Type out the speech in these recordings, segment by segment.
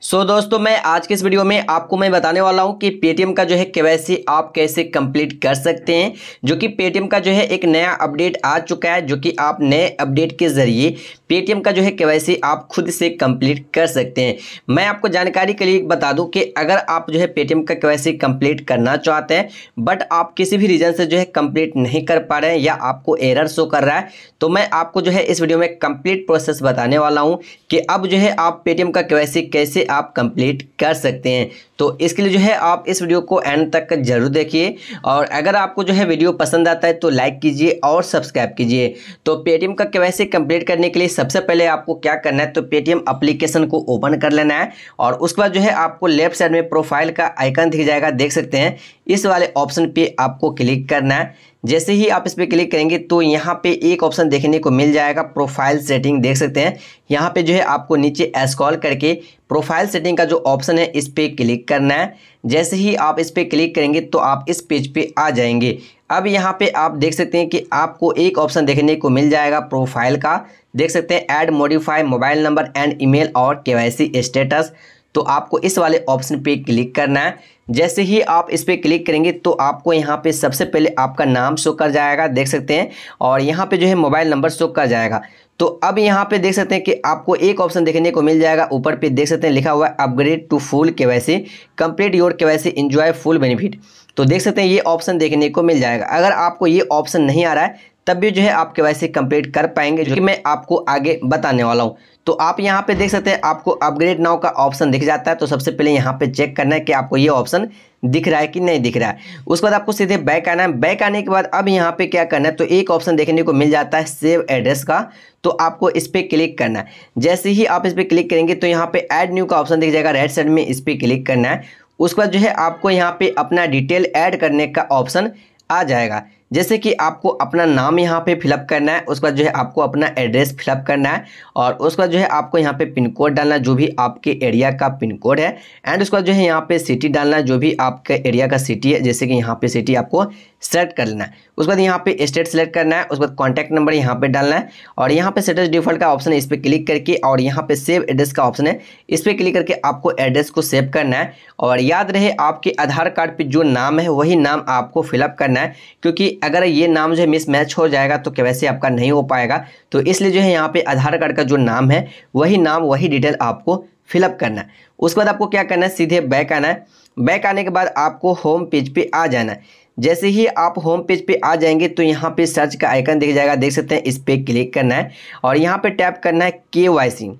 सो so, दोस्तों मैं आज के इस वीडियो में आपको मैं बताने वाला हूं कि पेटीएम का जो है के आप कैसे कंप्लीट कर सकते हैं जो कि पेटीएम का जो है एक नया अपडेट आ चुका है जो कि आप नए अपडेट के ज़रिए पेटीएम का जो है के आप खुद से कंप्लीट कर सकते हैं मैं आपको जानकारी के लिए बता दूं कि अगर आप जो है पेटीएम का के कंप्लीट करना चाहते हैं बट आप किसी भी रीज़न से जो है कंप्लीट नहीं कर पा रहे हैं या आपको एरर शो कर रहा है तो मैं आपको जो है इस वीडियो में कंप्लीट प्रोसेस बताने वाला हूँ कि अब जो है आप पेटीएम का के कैसे आप कंप्लीट कर सकते हैं तो इसके लिए जो है आप इस वीडियो को एंड तक जरूर देखिए और अगर आपको जो है वीडियो पसंद आता है तो लाइक कीजिए और सब्सक्राइब कीजिए तो पेटीएम का के कंप्लीट करने के लिए सबसे पहले आपको क्या करना है तो पेटीएम अप्लीकेशन को ओपन कर लेना है और उसके बाद जो है आपको लेफ्ट साइड में प्रोफाइल का आइकन दिख जाएगा देख सकते हैं इस वाले ऑप्शन पे आपको क्लिक करना है जैसे ही आप इस पर क्लिक करेंगे तो यहाँ पे एक ऑप्शन देखने को मिल जाएगा प्रोफाइल सेटिंग देख सकते हैं यहाँ पे जो है आपको नीचे एस्कॉल करके प्रोफाइल सेटिंग का जो ऑप्शन है इस पर क्लिक करना है जैसे ही आप इस पर क्लिक करेंगे तो आप इस पेज पे आ जाएंगे अब यहाँ पे आप देख सकते हैं कि आपको एक ऑप्शन देखने को मिल जाएगा प्रोफाइल का देख सकते हैं add modify mobile number and email और के स्टेटस तो आपको इस वाले ऑप्शन पे क्लिक करना है जैसे ही आप इस पर क्लिक करेंगे तो आपको यहाँ पे सबसे पहले आपका नाम शो कर जाएगा देख सकते हैं और यहाँ पे जो है मोबाइल नंबर शो कर जाएगा तो अब यहाँ पे देख सकते हैं कि आपको एक ऑप्शन देखने को मिल जाएगा ऊपर पे देख सकते हैं लिखा हुआ है अपग्रेड टू फुल के वैसे कंप्लीट योर के वैसे इन्जॉय फुल बेनिफिट तो देख सकते हैं ये ऑप्शन देखने को मिल जाएगा अगर आपको ये ऑप्शन नहीं आ रहा है तब भी जो है आप के वाई कंप्लीट कर पाएंगे जो कि मैं आपको आगे बताने वाला हूँ तो आप यहाँ पे देख सकते हैं आपको अपग्रेड नाव का ऑप्शन दिख जाता है तो सबसे पहले यहाँ पे चेक करना है कि आपको ये ऑप्शन दिख रहा है कि नहीं दिख रहा है उसके बाद आपको सीधे बैक आना है बैक आने के बाद अब यहाँ पे क्या करना है तो एक ऑप्शन देखने को मिल जाता है सेव एड्रेस का तो आपको इस पर क्लिक करना है जैसे ही आप इस पर क्लिक करेंगे तो यहाँ पे ऐड न्यू का ऑप्शन दिख जाएगा राइट साइड में इस पर क्लिक करना है उसके बाद जो है आपको यहाँ पे अपना डिटेल ऐड करने का ऑप्शन आ जाएगा जैसे कि आपको अपना नाम यहाँ पे फिलअप करना है उसके बाद जो है आपको अपना एड्रेस फिलअप करना है और उसके बाद जो है आपको यहाँ पे पिन कोड डालना है जो भी आपके एरिया का पिन कोड है एंड उसके बाद जो है यहाँ पे सिटी डालना है जो भी आपके एरिया का सिटी है जैसे कि यहाँ पे सिटी आपको सेलेक्ट कर लेना है उसके बाद यहाँ पे स्टेट सेलेक्ट करना है उसके बाद कॉन्टैक्ट नंबर यहाँ पे डालना है और यहाँ पे स्टेटस डिफॉल्ट का ऑप्शन है इस पर क्लिक करके और यहाँ पे सेव एड्रेस का ऑप्शन है इस पर क्लिक करके आपको एड्रेस को सेव करना है और याद रहे आपके आधार कार्ड पर जो नाम है वही नाम आपको फिलअप करना है क्योंकि अगर ये नाम जो है मिस मैच हो जाएगा तो कैसे आपका नहीं हो पाएगा तो इसलिए जो है यहाँ पे आधार कार्ड का जो नाम है वही नाम वही डिटेल आपको फिलअप करना है उसके बाद आपको क्या करना है सीधे बैक आना है बैक आने के बाद आपको होम पेज पे आ जाना है जैसे ही आप होम पेज पे आ जाएंगे तो यहाँ पे सर्च का आइकन दिख जाएगा देख सकते हैं इस पर क्लिक करना है और यहाँ पे टैप करना है के वाई सी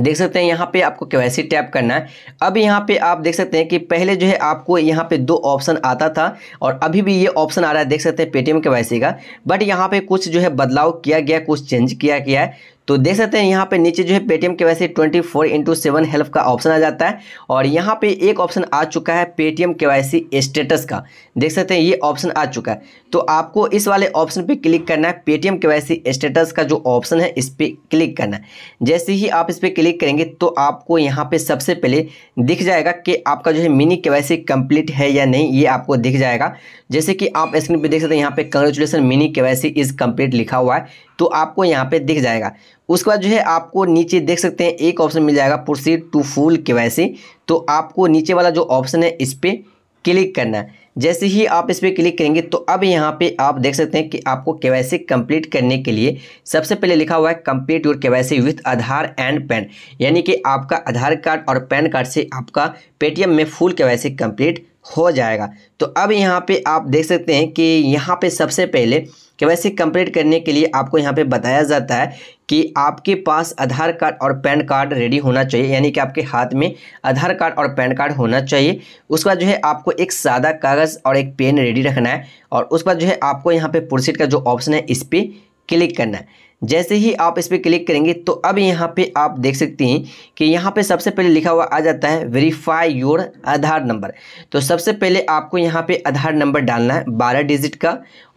देख सकते हैं यहाँ पे आपको केवाईसी टैप करना है अब यहाँ पे आप देख सकते हैं कि पहले जो है आपको यहाँ पे दो ऑप्शन आता था और अभी भी ये ऑप्शन आ रहा है देख सकते हैं पेटीएम केवाईसी का बट यहाँ पे कुछ जो है बदलाव किया गया कुछ चेंज किया गया है तो देख सकते हैं यहाँ पे नीचे जो है पेटीएम के वैसे twenty four into seven help का ऑप्शन आ जाता है और यहाँ पे एक ऑप्शन आ चुका है पेटीएम के वाई स्टेटस का देख सकते हैं ये ऑप्शन आ चुका है तो आपको इस वाले ऑप्शन पे क्लिक करना है पेटीएम के वाई स्टेटस का जो ऑप्शन है इस पर क्लिक करना है जैसे ही आप इस पर क्लिक करेंगे तो आपको यहाँ पे सबसे पहले दिख जाएगा कि आपका जो है मिनी के वाई कंप्लीट है या नहीं ये आपको दिख जाएगा जैसे कि आप स्क्रीन पर देख सकते हैं यहाँ पे congratulation mini K Y is complete लिखा हुआ है तो आपको यहाँ पे दिख जाएगा उसके बाद जो है आपको नीचे देख सकते हैं एक ऑप्शन मिल जाएगा प्रोसीड टू फुल के तो आपको नीचे वाला जो ऑप्शन है इस पर क्लिक करना है जैसे ही आप इस पर क्लिक करेंगे तो अब यहाँ पे आप देख सकते हैं कि आपको के केवाईसी कंप्लीट करने के लिए सबसे पहले लिखा हुआ है complete your K KYC with Aadhaar and PAN यानी कि आपका आधार कार्ड और पैन कार्ड से आपका पेटीएम में फुल केवाईसी कंप्लीट हो जाएगा तो अब यहाँ पे आप देख सकते हैं कि यहाँ पे सबसे पहले के केवाईसी कंप्लीट करने के लिए आपको यहाँ पे बताया जाता है कि आपके पास आधार कार्ड और पैन कार्ड रेडी होना चाहिए यानी कि आपके हाथ में आधार कार्ड और पैन कार्ड होना चाहिए उसके बाद जो है आपको एक सादा कागज़ और एक पेन रेडी रखना है और उसके बाद जो है आपको यहाँ पे प्रोसीड का जो ऑप्शन है इस पर क्लिक करना है जैसे ही आप इस पर क्लिक करेंगे तो अब यहाँ पे आप देख सकते हैं कि यहाँ पे सबसे पहले लिखा हुआ आ जाता है वेरीफाई योर आधार नंबर तो सबसे पहले आपको यहाँ पे आधार नंबर डालना है बारह डिजिट का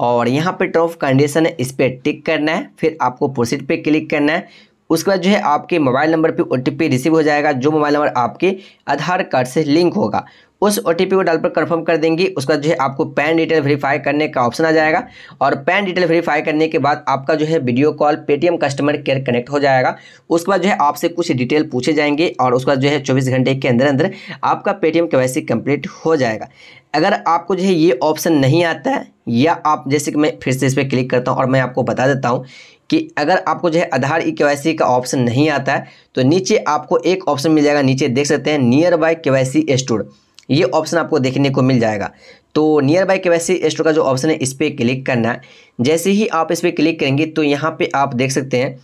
और यहाँ पे टर्फ कंडीशन है इस पर टिक करना है फिर आपको प्रोसीड पे क्लिक करना है उसके बाद जो है आपके मोबाइल नंबर पे ओ रिसीव हो जाएगा जो मोबाइल नंबर आपके आधार कार्ड से लिंक होगा उस ओ को डालकर कन्फर्म कर देंगी उसके बाद जो है आपको पैन डिटेल वेरीफाई करने का ऑप्शन आ जाएगा और पैन डिटेल वेरीफाई करने के बाद आपका जो है video call Paytm customer care connect हो जाएगा उसके बाद जो है आपसे कुछ डिटेल पूछे जाएंगे और उसके बाद जो है चौबीस घंटे के अंदर अंदर आपका पेटीएम के कंप्लीट हो जाएगा अगर आपको जो है ये ऑप्शन नहीं आता है या आप जैसे कि मैं फिर से इस पर क्लिक करता हूँ और मैं आपको बता देता हूँ कि अगर आपको जो है आधार ई e के का ऑप्शन नहीं आता है तो नीचे आपको एक ऑप्शन मिल जाएगा नीचे देख सकते हैं nearby K Y store ये ऑप्शन आपको देखने को मिल जाएगा तो नियर बाई के वैसे स्टोर का जो ऑप्शन है इस पर क्लिक करना है जैसे ही आप इस पर क्लिक करेंगे तो यहाँ पर आप देख सकते हैं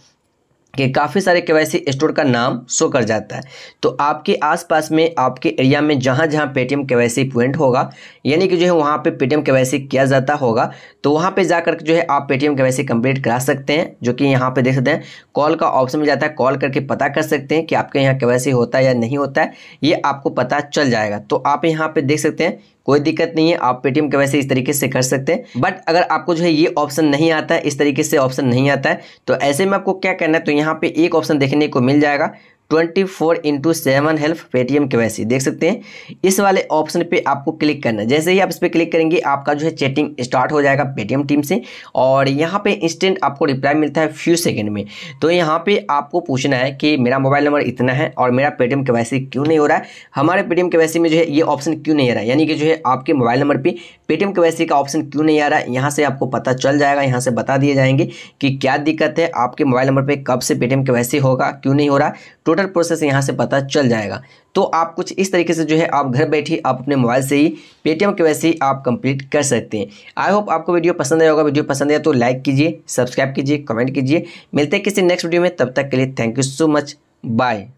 कि काफ़ी सारे के स्टोर का नाम शो कर जाता है तो आपके आसपास में आपके एरिया में जहाँ जहाँ पेटीएम के पॉइंट होगा यानी कि जो है वहाँ पे पेटीएम के किया जाता होगा तो वहाँ पे जाकर के जो है आप पेटीएम के कंप्लीट करा सकते हैं जो कि यहाँ पे देख सकते हैं कॉल का ऑप्शन मिल जाता है कॉल करके पता कर सकते हैं कि आपके यहाँ के होता है या नहीं होता है ये आपको पता चल जाएगा तो आप यहाँ पर देख सकते हैं कोई दिक्कत नहीं है आप पेटीएम के वैसे इस तरीके से कर सकते हैं बट अगर आपको जो है ये ऑप्शन नहीं आता है इस तरीके से ऑप्शन नहीं आता है तो ऐसे में आपको क्या करना है तो यहाँ पे एक ऑप्शन देखने को मिल जाएगा twenty four into seven help Paytm के वैसे देख सकते हैं इस वाले ऑप्शन पे आपको क्लिक करना है जैसे ही आप इस पर क्लिक करेंगे आपका जो है चैटिंग स्टार्ट हो जाएगा पेटीएम टीम से और यहाँ पे इंस्टेंट आपको रिप्लाई मिलता है फ्यू सेकेंड में तो यहाँ पे आपको पूछना है कि मेरा मोबाइल नंबर इतना है और मेरा पेटीएम के वैसे क्यों नहीं हो रहा है हमारे पेटीएम के वैसे में जो है ये ऑप्शन क्यों नहीं आ रहा है यानी कि जो है आपके मोबाइल नंबर पर पेटीएम के वैसे का ऑप्शन क्यों नहीं आ रहा है यहाँ से आपको पता चल जाएगा यहाँ से बता दिए जाएंगे कि क्या दिक्कत है आपके मोबाइल नंबर पर कब से पेटीएम के वैसे होगा क्यों नहीं हो रहा टोटल ऑर्डर प्रोसेस यहाँ से पता चल जाएगा तो आप कुछ इस तरीके से जो है आप घर बैठे आप अपने मोबाइल से ही पेटीएम के वैसे ही आप कंप्लीट कर सकते हैं आई होप आपको वीडियो पसंद आया होगा वीडियो पसंद आया तो लाइक कीजिए सब्सक्राइब कीजिए कमेंट कीजिए मिलते हैं किसी नेक्स्ट वीडियो में तब तक के लिए thank you so much bye